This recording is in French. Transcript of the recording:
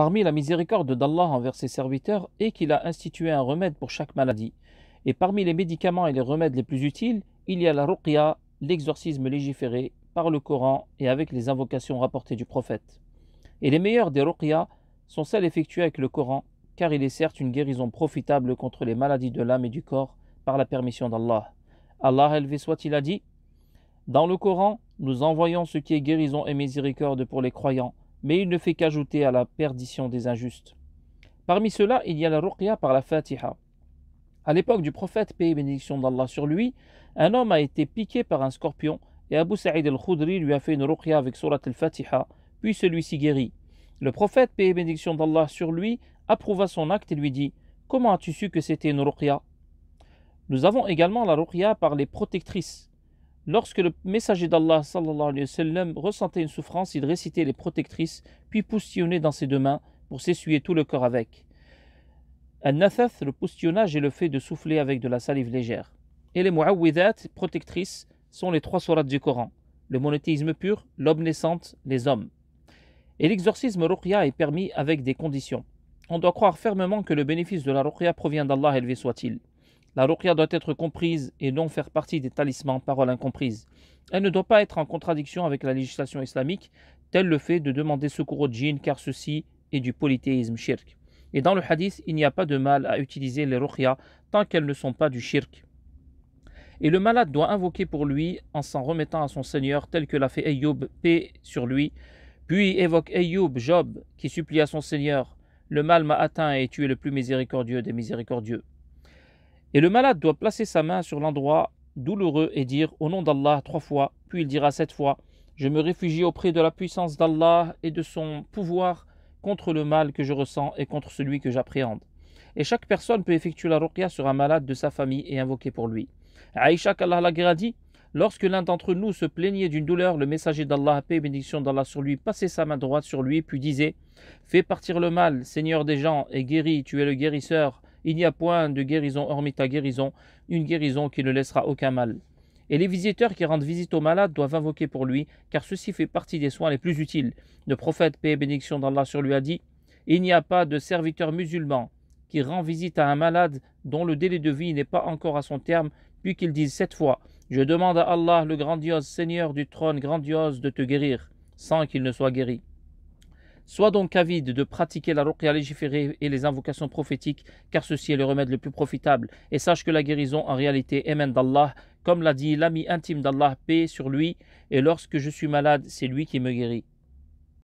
parmi la miséricorde d'Allah envers ses serviteurs est qu'il a institué un remède pour chaque maladie. Et parmi les médicaments et les remèdes les plus utiles, il y a la ruqya, l'exorcisme légiféré par le Coran et avec les invocations rapportées du prophète. Et les meilleures des ruqya sont celles effectuées avec le Coran, car il est certes une guérison profitable contre les maladies de l'âme et du corps par la permission d'Allah. Allah élevé soit-il a dit Dans le Coran, nous envoyons ce qui est guérison et miséricorde pour les croyants mais il ne fait qu'ajouter à la perdition des injustes. Parmi ceux-là, il y a la ruqya par la fatiha. À l'époque du prophète, paix et bénédiction d'Allah sur lui, un homme a été piqué par un scorpion et Abu Sa'id al-Khudri lui a fait une ruqya avec surat al-Fatiha, puis celui-ci guérit. Le prophète, paix et bénédiction d'Allah sur lui, approuva son acte et lui dit Comment as-tu su que c'était une ruqya Nous avons également la ruqya par les protectrices. Lorsque le messager d'Allah alayhi wa sallam, ressentait une souffrance, il récitait les protectrices, puis pustionnait dans ses deux mains pour s'essuyer tout le corps avec. Al-Nathath, le poustillonnage est le fait de souffler avec de la salive légère. Et les mu'awwidat, protectrices, sont les trois sourates du Coran le monothéisme pur, l'homme les hommes. Et l'exorcisme ruqya est permis avec des conditions. On doit croire fermement que le bénéfice de la ruqya provient d'Allah, élevé soit-il. La ruqya doit être comprise et non faire partie des talismans, paroles incomprises. Elle ne doit pas être en contradiction avec la législation islamique, tel le fait de demander secours au djinn, car ceci est du polythéisme shirk. Et dans le hadith, il n'y a pas de mal à utiliser les ruqya tant qu'elles ne sont pas du shirk. Et le malade doit invoquer pour lui en s'en remettant à son Seigneur, tel que l'a fait Ayyub, paix sur lui. Puis évoque Ayyub, Job, qui supplie à son Seigneur Le mal m'a atteint et tu es le plus miséricordieux des miséricordieux. Et le malade doit placer sa main sur l'endroit douloureux et dire au nom d'Allah trois fois, puis il dira sept fois, je me réfugie auprès de la puissance d'Allah et de son pouvoir contre le mal que je ressens et contre celui que j'appréhende. Et chaque personne peut effectuer la ruqya sur un malade de sa famille et invoquer pour lui. Aïcha qu'Allah la dit Lorsque l'un d'entre nous se plaignait d'une douleur, le messager d'Allah, paix et bénédiction d'Allah sur lui, passait sa main droite sur lui, puis disait Fais partir le mal, Seigneur des gens, et guéris, tu es le guérisseur il n'y a point de guérison hormis ta guérison, une guérison qui ne laissera aucun mal. Et les visiteurs qui rendent visite au malade doivent invoquer pour lui, car ceci fait partie des soins les plus utiles. Le prophète, paix et bénédiction d'Allah sur lui, a dit Il n'y a pas de serviteur musulman qui rend visite à un malade dont le délai de vie n'est pas encore à son terme, puis qu'il dise cette fois Je demande à Allah, le grandiose Seigneur du trône grandiose, de te guérir, sans qu'il ne soit guéri. Sois donc avide de pratiquer la ruqya légiférée et les invocations prophétiques, car ceci est le remède le plus profitable. Et sache que la guérison en réalité émane d'Allah, comme l'a dit l'ami intime d'Allah, paix sur lui, et lorsque je suis malade, c'est lui qui me guérit.